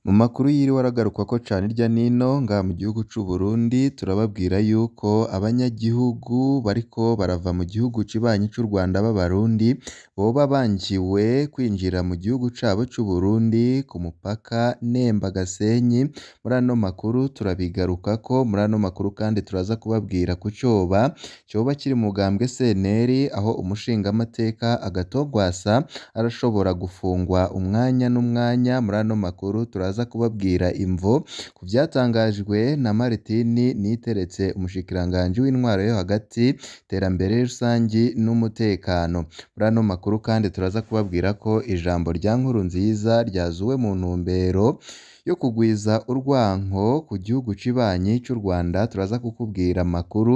Mu makuru yiriwe aragaruka ko cana irya n'ino nga mu gihugu c'u Burundi turababwira yuko abanyagihugu bariko barava mu gihugu kibanyi c'u Rwanda b'Abarundi boba bangiwe kwinjira mu gihugu cabo c'u Burundi ku mupaka Nemba-Gasenyi, muri ano makuru turabigarukako, muri ano makuru kandi turaza kubabwira ku coba, coba kiri mu gambwe CNL aho umushingamateka Agathon Rwasa arashobora gufungwa umwanya n'umwanya, muri ano makuru turaza baza kubabwira imvo ku byatangajwe na Martin Niteretse umushikiranganji w'intwaro yo hagati iterambere rusange n'umutekano muri ano makuru kandi turaza kubabwira ko ijambo rya nkuru nziza ryazuwe mu ntumbero yo kugwiza urwanko ku gihugu cibanyi cy'u Rwanda turaza kukubwira amakuru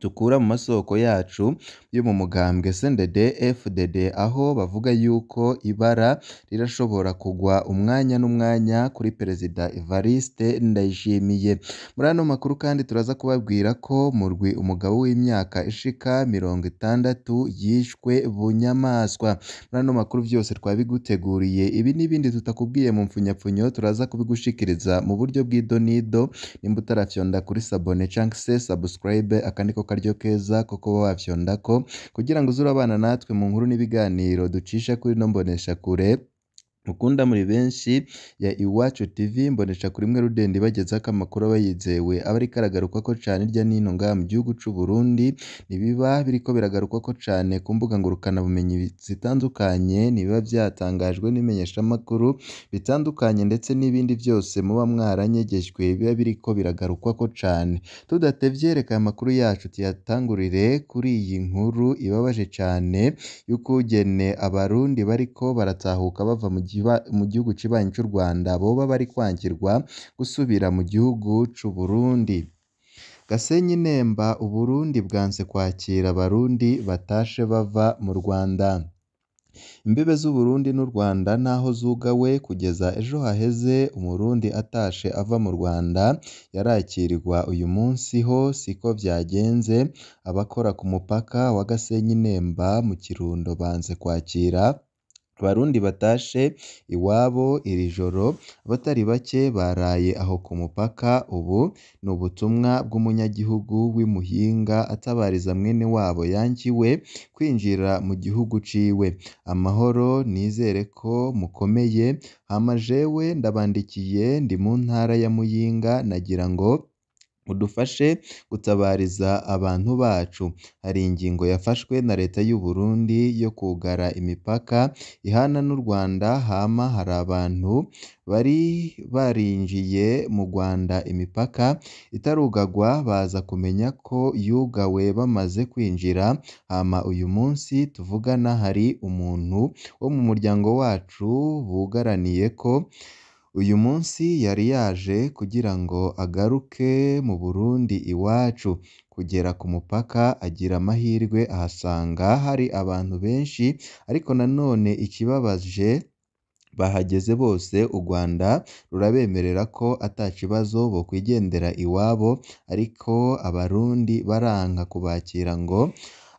dukura mu masoko yacu yo mu mugambwe SNDD FDD aho bavuga yuko ibara rirashobora kugwa umwanya n'umwanya kuri Perezida Evariste Ndayishimiye muri ano makuru kandi turaza kubabwira ko murwi umugabo w'imyaka ishika mirongo itandatu yishwe bunyamaswa muri ano makuru byose twabiguteguriye ibi n'ibindi tutakubwiye mu mfunyapfunyo turaza kubigushikiriza mu buryo bw'idonido nimba utarafyonda kuri sabone cyangwa se subscribe akandi ko ko karyo keza ko kuba wafyondako kugira ngo uze urabana natwe mu nkuru n'ibiganiro ducisha kuri ino mboneshakure mukunda muri benshi ya Iwacu TV mbonesha kuri mwe Rudende ibagezaho ko amakuru aba yizewe aba ariko aragarukwa ko cyane hirya no ngaha mu gihugu cy'u Burundi ntibiba biriko biragarukwa ko cyane ku mbuga ngurukanabumenyi zitandukanye ntibiba byatangajwe n'imenyeshamakuru bitandukanye ndetse n'ibindi byose muba mwaranyegejwe biba biriko biragarukwa ko cyane tudatevye reka aya makuru yacu tuyatangurire kuri iyi nkuru ibabaje cyane y'ukugene abarundi bariko baratahuka bava mu mu gihugu kibanyi cy'u Rwanda boba bari kwangirwa gusubira mu gihugu cy'u Burundi. Gasenyi Nemba u Burundi bwanze kwakira Abarundi batashe bava mu Rwanda. Imbibe z'u Burundi n'u Rwanda n’aho zugawe kugeza ejo haheze umurundi atashe ava mu Rwanda yarakirwa uyu munsi ho siko byagenze abakora ku mupaka wa Gasenyi Nemba mu Kirundo banze kwakira Abarundi batashe iwabo iri joro abatari bake baraye aho ku mupaka ubu ni ubutumwa bw'umunyagihugu w'imuhinga atabariza mwene wabo yangiwe kwinjira mu gihugu ciwe amahoro nizere ko mukomeye hama ndabandikiye ndi mu ntara ya Muyinga nagira ngo udufashe gutabariza abantu bacu, hari ingingo yafashwe na Leta y'u Burundi yo kugara imipaka ihana n'u Rwanda hama hari abantu bari barinjiye mu Rwanda imipaka itarugagwa baza kumenya ko yugawe bamaze kwinjira, hama uyu munsi tuvugana hari umuntu wo mu muryango wacu bugaraniye ko uyu munsi yari yaje kugira ngo agaruke mu Burundi iwacu kugera ku mupaka agira amahirwe ahasanga hari abantu benshi ariko nanone ikibabaje bahageze bose u Rwanda rurabemerera ko ata kibazo kwigendera iwabo ariko Abarundi baranga kubakira ngo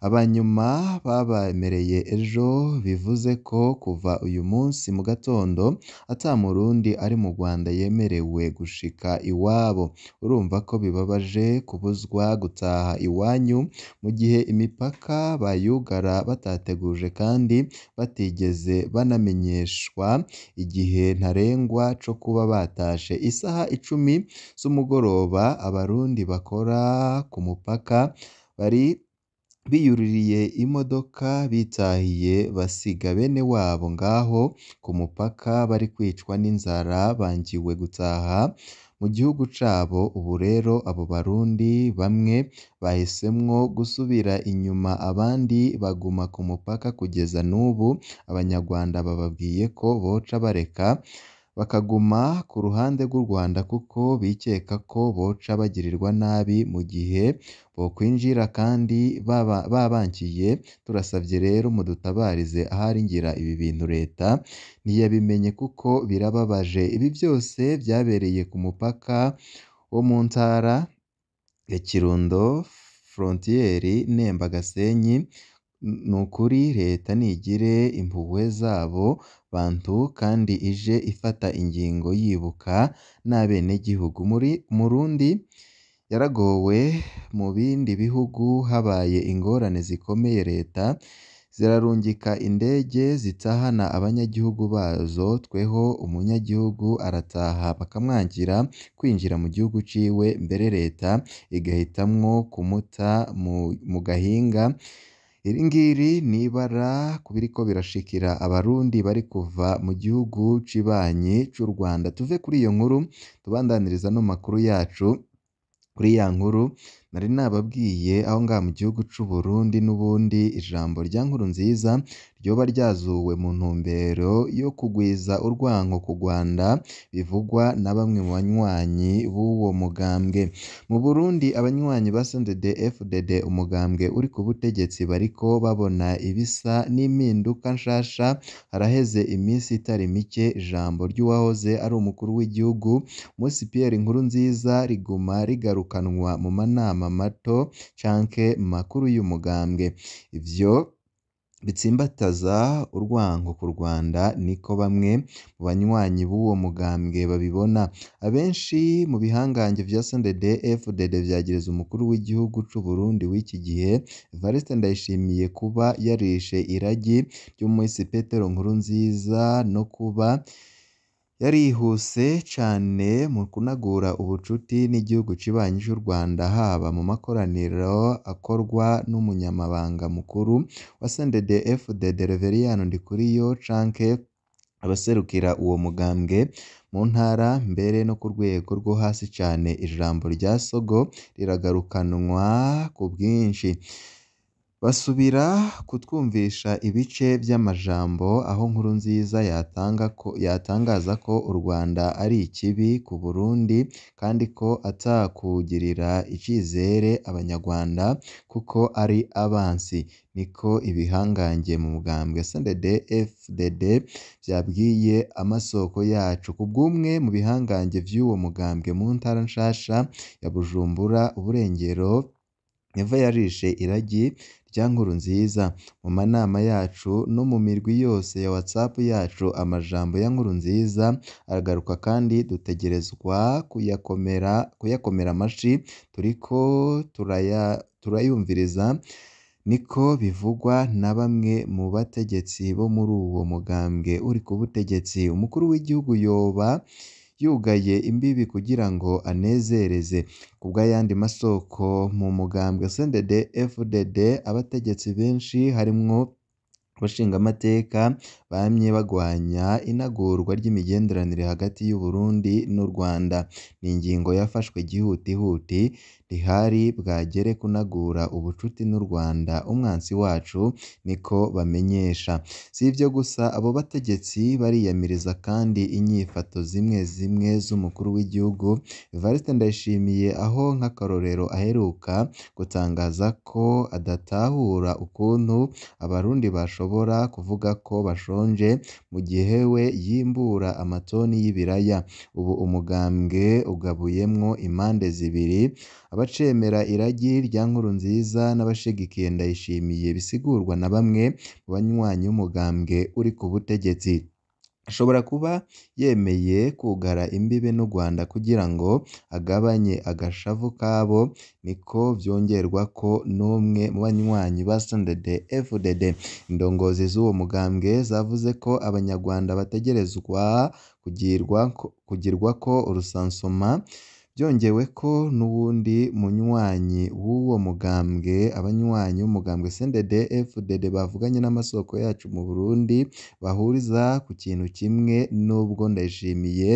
abanyuma babamereye ejo bivuze ko kuva uyu munsi mu gatondo ata ari mu Rwanda yemerewe gushika iwabo urumva ko bibabaje kubuzwa gutaha iwanyu mu gihe imipaka bayugara batateguje kandi batigeze banamenyeshwa igihe ntarengwa cyo kuba batashe isaha icumi z'umugoroba abarundi bakora ku mupaka bari biyuririye imodoka bitahiye basiga bene wabo ngaho ku mupaka bari kwicwa n'inzara bangiwe gutaha mu gihugu cyabo ubu rero abo barundi bamwe bahisemo gusubira inyuma abandi baguma ku mupaka kugeza n'ubu abanyarwanda bababwiye ko boca bareka bakaguma ku ruhande rw'u Rwanda kuko bikeka ko boca bagirirwa nabi mu gihe bokwinjira kandi babankiye turasabye rero mudutabarize ahari ngira ibi bintu leta ntiyabimenye kuko birababaje ibi byose byabereye ku mupaka wo mu ntara ya Kirundo frontier Nemba Gasenyi ni ukuri leta nigire impuhwe z'abo bantu kandi ije ifata ingingo yibuka n'abenegihugu muri murundi yaragowe mu bindi bihugu habaye ingorane zikomeye leta zirarungika indege zitahana abanyagihugu bazo tweho umunyagihugu arataha bakamwangira kwinjira mu gihugu ciwe mbere leta igahitamwo kumuta mu gahinga Iri ngiri ni ibara biriko birashikira abarundi bari kuva mu gihugu cibanyi cy’u Rwanda, tuve kuri iyo nkuru tubandaniriza no makuru yacu kuri ya nkuru. nari nababwiye aho ngaho mu gihugu cy'u Burundi n'ubundi ijambo rya nkuru nziza ryoba ryazuwe mu ntumbero yo kugwiza urwango ku Rwanda bivugwa na bamwe mu banywanyi b'uwo mugambwe mu Burundi abanywanyi ba CNDD-FDD umugambwe uri ku butegetsi bariko babona ibisa n'impinduka nshasha haraheze iminsi itari mike ijambo ry'uwahoze ari umukuru w'igihugu Mose Pierre nziza riguma rigarukanwa mu manama mato canke makuru y'umugambwe ivyo bitsimbataza urwango ku Rwanda niko bamwe mu banywanyi b'uwo mugambwe babibona abenshi mu bihangange vya CNDD FDD vyagirizwa umukuru w'igihugu c'u Burundi w'iki gihe Evariste Ndayishimiye kuba yarishe iragi ry'umusi Petero Nkuru nziza no kuba yarihuse cyane mu kunagura ubucuti n'igihugu kibanyi cy'u Rwanda haba mu makoraniro akorwa n'Umunyamabanga Mukuru wa CNDD-FDD Reverien Ndikuriyo canke abaserukira uwo mugambwe mu ntara mbere no ku rwego rwo hasi cyane ijambo rya Sogo riragarukanwa ku bwinshi basubira kutwumvisha ibice by'amajambo aho Nkuru nziza yatanga ko yatangaza ko u Rwanda ari ikibi ku Burundi kandi ko atakugirira icyizere Abanyarwanda kuko ari abansi niko ibihangange mu mugambwe CNDD-FDD vyabwiye amasoko yacu ku kubw'umwe mu bihangange by’uwo mugambwe mu ntara nshasha ya Bujumbura uburengero neva yarishe iragi bya nziza, mu manama yacu no mu mirwi yose ya WhatsApp yacu amajambo ya nkuru nziza aragaruka kandi dutegerezwa kuyakomera kuyakomera amashyi turiko turayumviriza niko bivugwa na bamwe mu bategetsi bo muri uwo mugambwe uri ku butegetsi, umukuru w'igihugu yoba yugaye imbibi kugira ngo anezereze kubw'ayandi masoko mu mugambwe CNDD FDD abategetsi benshi harimwo abashingamateka bamye bagwanya inagurwa ry'imigenderanire hagati y'u Burundi n'u Rwanda ni ingingo yafashwe gihutihuti rihari bwagere kunagura ubucuti n'u Rwanda umwansi wacu niko bamenyesha si ibyo gusa abo bategetsi bariyamiriza kandi inyifato zimwe zimwe z'umukuru w'igihugu Evariste Ndayishimiye aho nk'akarorero aheruka gutangaza ko adatahura ukuntu abarundi bashobora kuvuga ko bashonje mu gihe we yimbura amatoni y'ibiraya ubu umugambwe ugabuyemo impande zibiri Abacemera iragi rya Nkuru nziza n'abashigikiye Ndayishimiye bisigurwa na bamwe mu banywanyi b'umugambwe uri ku butegetsi ashobora kuba yemeye kugara imbibe n'u Rwanda kugira ngo agabanye agashavu kabo niko byongerwa ko n'umwe mu banywanyi ba CNDD-FDD indongozi z'uwo mugambwe zavuze ko Abanyarwanda bategerezwa kugirwa ko urusansoma. byongewe ko nubundi munywanyi w'uwo mugambwe abanywanyi b'umugambwe CNDD-FDD bavuganye n'amasoko yacu mu Burundi bahuriza ku kintu kimwe nubwo Ndayishimiye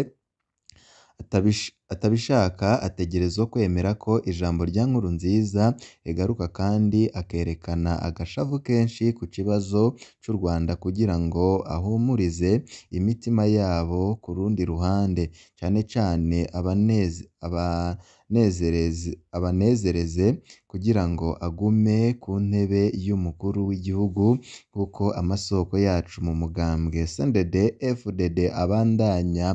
atabishaka ategerezwa kwemera ko ijambo rya Nkuru nziza rigaruka kandi akerekana agashavu kenshi ku kibazo cy'u Rwanda kugira ngo ahumurize imitima yabo ku rundi ruhande cyane cyane abanezereze kugira ngo agume ku ntebe y'Umukuru w'Igihugu kuko amasoko yacu mu mugambwe CNDD-FDD abandanya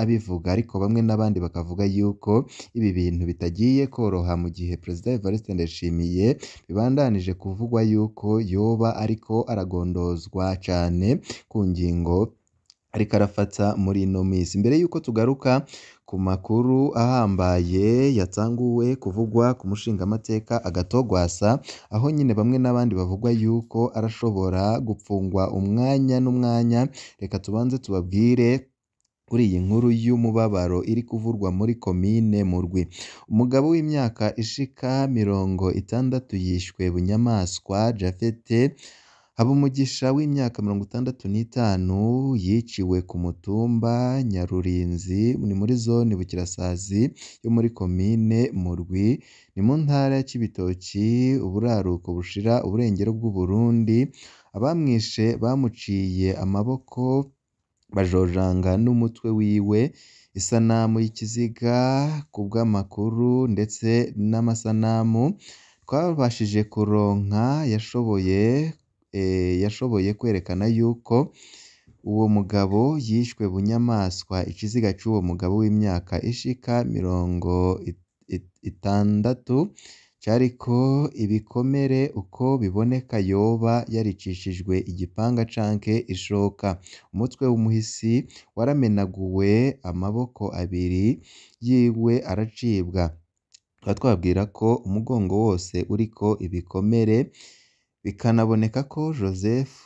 abivuga ariko bamwe n'abandi bakavuga avuga yuko ibi bintu bitagiye koroha mu gihe Perezida Evariste Ndayishimiye bibandanije kuvugwa yuko yoba ariko aragondozwa cyane ku ngingo ariko arafata muri ino minsi mbere y'uko tugaruka ku makuru ahambaye yatsanguwe kuvugwa ku mushingamateka agatogwasa aho nyine bamwe n'abandi bavugwa yuko arashobora gupfungwa umwanya n'umwanya reka tubanze tubabwire kuri iyi nkuru y'umubabaro iri kuvurwa muri Komine Murwi umugabo w'imyaka ishika mirongo itandatu yishwe bunyamaswa jafete haba umugisha w'imyaka mirongo itandatu n'itanu yiciwe ku mutumba Nyarurinzi ni muri zone Bukirasazi yo muri Komine Murwi ni mu ntara ya Cibitoki uburaruko bushira uburengero bw'u Burundi abamwishe bamuciye amaboko bajojanga n'umutwe wiwe, isanamu y'ikiziga ku bw'amakuru ndetse n'amasanamu twabashije kuronka yashoboye eh, yashoboye kwerekana yuko uwo mugabo yishwe bunyamaswa, ikiziga cy'uwo mugabo w'imyaka ishika mirongo itandatu. cyariko ibikomere uko biboneka Yoba yaricishijwe igipanga canke ishoka umutwe w'umuhisi waramenaguwe amaboko abiri yiwe aracibwa tukaba twabwira ko umugongo wose uriko ibikomere bikanaboneka ko Joseph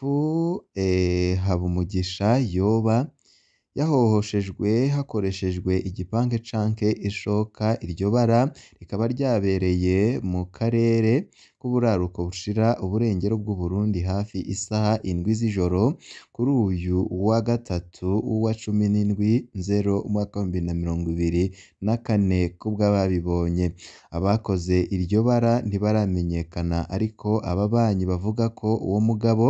eh, umugisha Yoba yahohoshejwe hakoreshejwe igipange canke ishoka iryo bara rikaba ryabereye mu karere k'uburaruko bushira uburengero bw'u Burundi hafi isaha indwi z'ijoro kuri uyu wa gatatu wa cumi n'indwi Nzero umwaka w'ibihumbi na mirongo ibiri na kane kubw'ababibonye abakoze iryo bara ntibaramenyekana ariko ababanyi bavuga ko uwo mugabo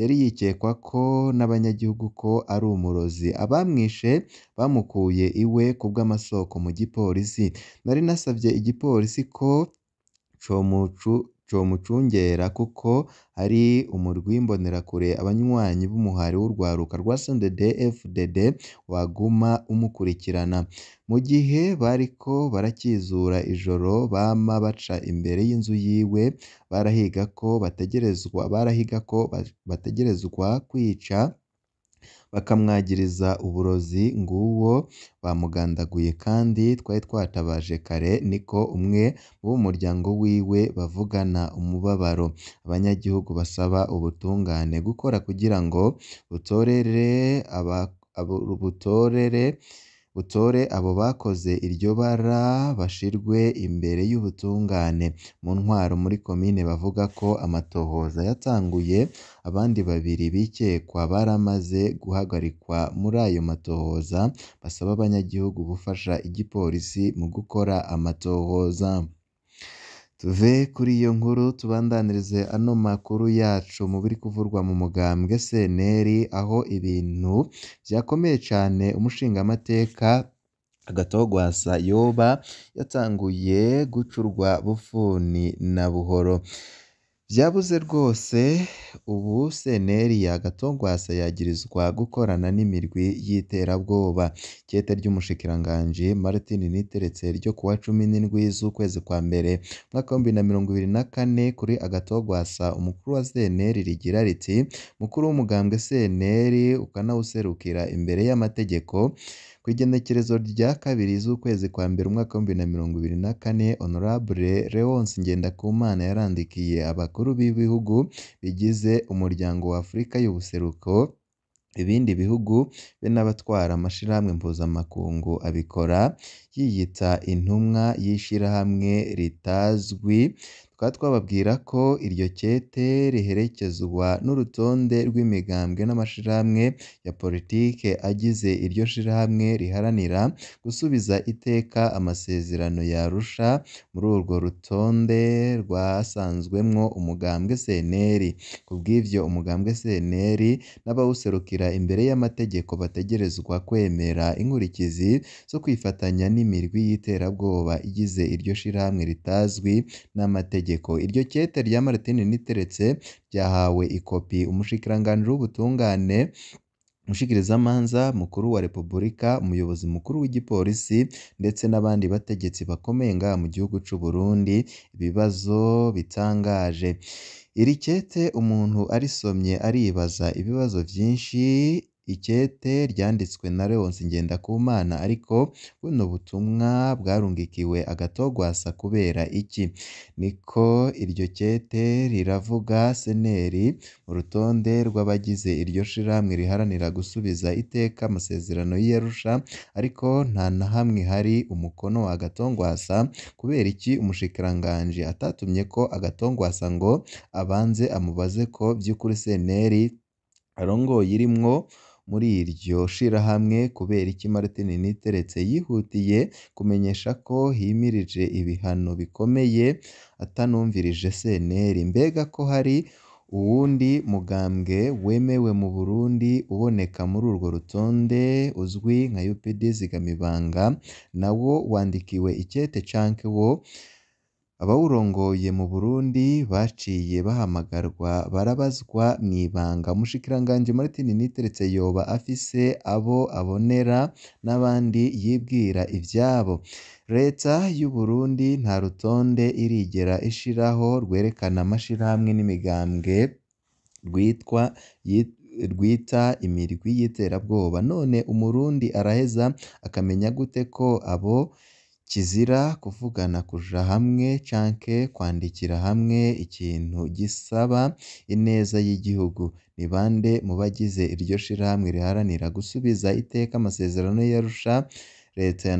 yari yikekwa ko n'abanyagihugu ko ari umurozi abamwishe bamukuye iwe kubw'amasoko mu gipolisi nari nasabye igipolisi ko comucu comucungera kuko ari umurwi mbonerakure abanywanyi b'umuhari w'urwaruka rwa sendede fdd waguma umukurikirana mu gihe bariko baracyizura ijoro bama baca imbere y'inzu yiwe ko bategerezwa barahiga ko bategerezwa kwica bakamwagiriza uburozi nguwo bamugandaguye kandi twari twatabaje kare niko umwe wo muryango wiwe bavugana umubabaro abanyagihugu basaba ubutungane gukora kugira ngo butorere utore abo bakoze iryo bara bashirwe imbere y'ubutungane mu ntwaro muri komine bavuga ko amatohoza yatanguye abandi babiri bikekwa baramaze guhagarikwa muri ayo matohoza basaba abanyagihugu gufasha igipolisi mu gukora amatohoza tuve kuri iyo nkuru tubandanirize ano makuru yacu mu biri kuvurwa mu mugambwe Seneri aho ibintu byakomeye cyane umushingamateka agatogwasa yoba yatanguye gucurwa bufuni na buhoro Byabuze rwose ubu senteri yagatongoase yagirizwa gukorana n'imirwi y'iterabwoba, ikete ry'umushikiranganji Martin Niteretse ryo kuwa cumi n'indwi z'ukwezi kwa mbere umwaka w'ibihumbi na mirongo ibiri na kane kuri agatogwasa umukuru wa senteri rigira riti mukuru w'umugambwe senteri ukanawuserukira imbere y'amategeko Ku igenekerezo rya kabiri z'ukwezi kwa mbere umwaka w'ibihumbi bibiri na mirongo ibiri na kane, Hon Léonce Ngendakumana yarandikiye abakuru b'ibihugu bigize Umuryango w'Afurika y'Ubuseruko, ibindi bihugu be n'abatwara amashirahamwe mpuzamakungu abikora yiyita intumwa yishyirahamwe ritazwi tukaba twababwira ko iryo kete riherekezwa n'urutonde rw'imigambwe n'amashyirahamwe ya politiki agize iryo shyirahamwe riharanira gusubiza iteka amasezerano ya Arusha muri urwo rutonde rwasanzwemwo umugambwe CNL ku bw'ibyo umugambwe CNL n'abawuserukira imbere y'amategeko bategerezwa kwemera inkurikizi zo kwifatanya n'imirwi y'iterabwoba igize iryo shyirahamwe ritazwi n'amategeko mategeko iryo kete rya Martin Niteretse ryahawe ikopi umushikiranganji w'ubutungane umushikirizamanza mukuru wa repubulika umuyobozi mukuru w'igipolisi ndetse n'abandi bategetsi bakomeye ngaha mu gihugu cy'u Burundi ibibazo bitangaje iri kete umuntu arisomye aribaza ibibazo byinshi ikete ryanditswe na Leonce Ngendakumana ariko buno butumwa bwarungikiwe agatogwasa kubera iki niko iryo kete riravuga Seneri mu rutonde rw'abagize iryo shirahamwe riharanira gusubiza iteka amasezerano y'i ariko nta na hamwe hari umukono wa Agatongwasa kubera iki umushikiranganji atatumye ko Agatongwasa ngo abanze amubaze ko by'ukuri Senteri arongoye irimwo muri iryo shirahamwe kubera iki Martin Niteretse yihutiye kumenyesha ko himirije ibihano bikomeye atanumvirije CNL mbega ko hari uwundi mugambwe wemewe mu Burundi uboneka muri urwo rutonde uzwi nka UPD Zigamibanga nawo wandikiwe icyete canke wo abawurongoye mu Burundi baciye bahamagarwa barabazwa mu ibanga umushikiranganji Martin Niteretse yoba afise abo abonera n'abandi yibwira ibyabo Leta y'u Burundi nta rutonde irigera ishiraho rwerekana amashirahamwe n'imigambwe rwitwa rwita imirwi y'iterabwoba none umurundi araheza akamenya gute ko abo kizira kuvugana kuja hamwe cyangwa kwandikira hamwe ikintu gisaba ineza y'igihugu ni bande mu bagize iryo shyirahamwe riharanira gusubiza iteka amasezerano y'Arusha Leta ya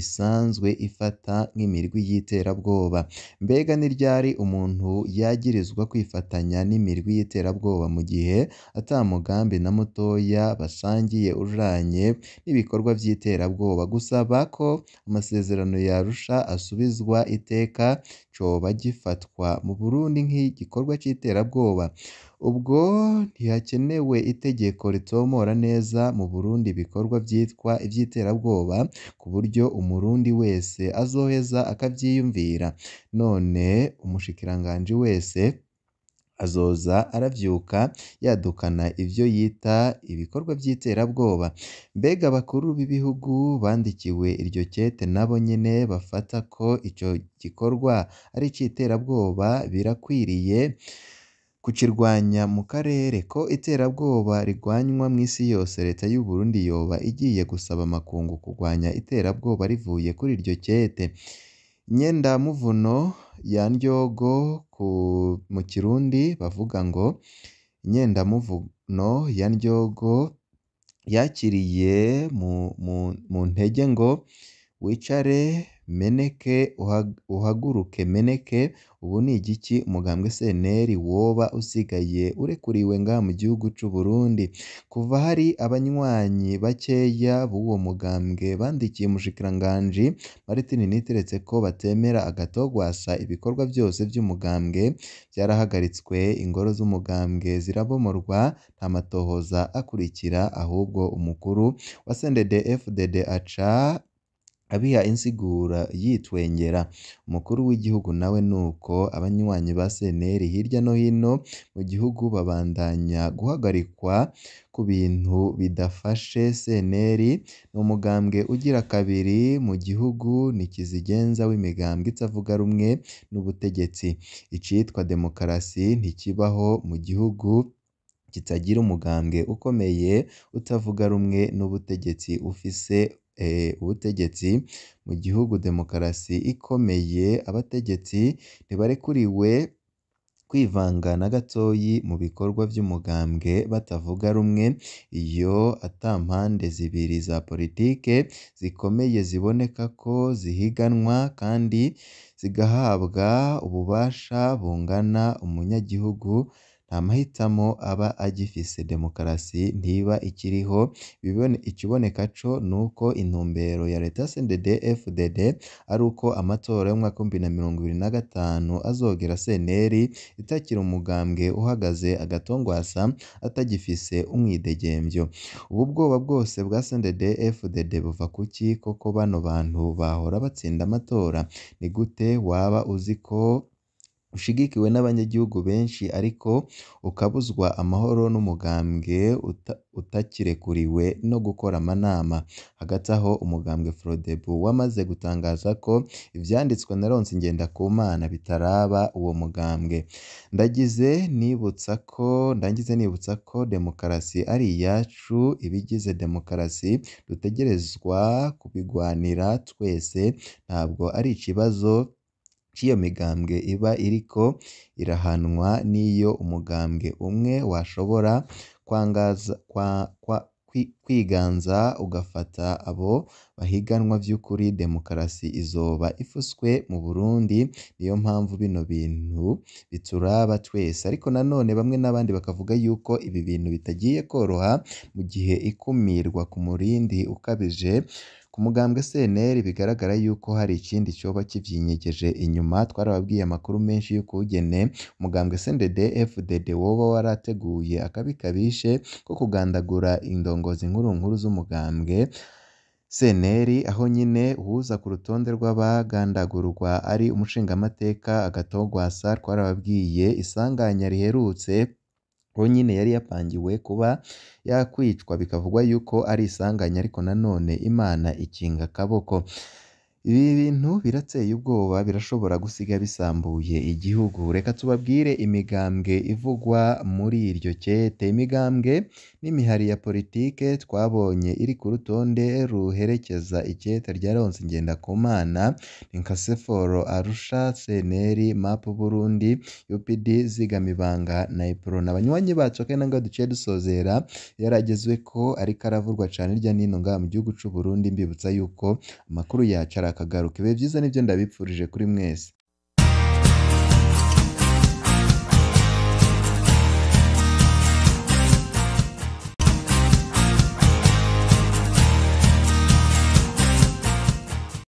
isanzwe ifata nk'imirwi y'iterabwoba. Mbega ni ryari umuntu yagirizwa kwifatanya n'imirwi y'iterabwoba mu gihe ata na mutoya basangiye ujanye n'ibikorwa by'iterabwoba gusaba ko amasezerano yarusha asubizwa iteka coba gifatwa mu Burundi nk'igikorwa cy’iterabwoba ubwo ntihakenewe itegeko ritomora neza mu Burundi ibikorwa byitwa iby'iterabwoba ku buryo Umurundi wese azoheza akabyiyumvira none umushikiranganji wese azoza aravyuka yadukana ivyo yita ibikorwa by’iterabwoba mbega bakuru b'ibihugu bandikiwe iryo kete nabo nyene bafata ko icyo gikorwa ari iciterabwoba birakwiriye kukirwanya mu karere ko iterabwoba rigwanywa mu isi yose Leta y'u Burundi yoba igiye gusaba amakungu kurwanya iterabwoba rivuye kuri iryo kete Nyendamuvuno ya Ndyogo mu Kirundi bavuga ngo Nyendamuvuno ya Ndyogo yakiriye mu ntege ngo wicare meneke uhaguruke meneke ubu ni igiki umugambwe senteri woba usigaye urekuriwe nga mu gihugu cy'u Burundi kuva hari abanywanyi bakeya b'uwo mugambwe bandikiye umushikiranganji Martin Niteretse ko batemera agatogwasa ibikorwa byose by'umugambwe byarahagaritswe ingoro z'umugambwe zirabomorwa nta matohoza akurikira ahubwo umukuru wa CNDD-FDD aca abiha insiguro yitwengera umukuru w'igihugu nawe nuko abanywanyi ba CNL hirya no hino mu gihugu babandanya guhagarikwa ku bintu bidafashe CNL ni umugambwe ugira kabiri mu gihugu ni kizigenza w'imigambwe itavuga rumwe n'ubutegetsi icitwa demokarasi ntikibaho mu gihugu kitagira umugambwe ukomeye utavuga rumwe n'ubutegetsi ufise E, ubutegetsi mu gihugu demokarasi ikomeye abategetsi ntibarekuriwe kwivanga na gatoyi mu bikorwa by'umugambwe batavuga rumwe iyo atampande mpande zibiri za politike zikomeye ziboneka ko zihiganwa kandi zigahabwa ububasha bungana umunyagihugu nta mahitamo aba agifise demokarasi ntiba ikiriho ikiboneka co nuko intumbero ya Leta CNDD FDD uko amatora y'umwaka w'ibihumbi na mirongo ibiri na gatanu azogera CNL itakira umugambwe uhagaze agatongwasa atagifise umwidegembyo ubu bwoba bwose bwa CNDD FDD buva kuki koko bano bantu bahora batsinda amatora nigute waba uziko ushigikiwe n'abanyagihugu benshi ariko ukabuzwa amahoro n'umugambwe utakirekuriwe no gukora amanama hagati aho umugambwe Frodebu wamaze gutangaza ko ibyanditswe na ku mana bitaraba uwo mugambwe ndagize nibutsa ko ndagize nibutsa ko demokarasi ari iyacu ibigize demokarasi dutegerezwa kubigwanira twese ntabwo ari ikibazo cy'iyo migambwe iba iriko irahanwa n'iyo umugambwe umwe washobora kwangaza kwa kwa kwiganza ugafata abo bahiganwa by’ukuri demokarasi izoba ifuswe mu Burundi niyo mpamvu bino bintu bituraba twese ariko nanone bamwe n'abandi bakavuga yuko ibi bintu bitagiye koroha mu gihe ikumirwa ku murindi ukabije Ku mugambwe CNL bigaragara yuko hari ikindi cyoba kibyinyegeje inyuma twarababwiye amakuru menshi y'ukugene umugambwe CNDD FDD woba warateguye akabi ko kugandagura indongozi nkuru nkuru z'umugambwe CNL aho nyine uwuza ku rutonde rw'abagandagurwa ari umushingamateka agatogwasa Rwasa twarababwiye isanganya riherutse we nyine yari yapangiwe kuba yakwicwa bikavugwa yuko ari isanganya ariko nanone Imana ikinga akaboko Ibi bintu birateye ubwoba birashobora gusiga bisambuye igihugu, reka tubabwire imigambwe ivugwa muri iryo kete, imigambwe n'imihari ya politike twabonye iri ku rutonde ruherekeza ikete rya Léonce Ngendakumana, nka CFOR, Arusha, CNL, MAP Burundi, UPD, Zigama Ibanga na Ephron, banywanyi bacu kandi nangahe duciye dusozera yaragezwe ko ariko aravurwa cane hirya no ngaha mu gihugu c'u mbibutsa yuko amakuru yacara akagaruka ibihe byiza nibyo ndabipfurije kuri mwese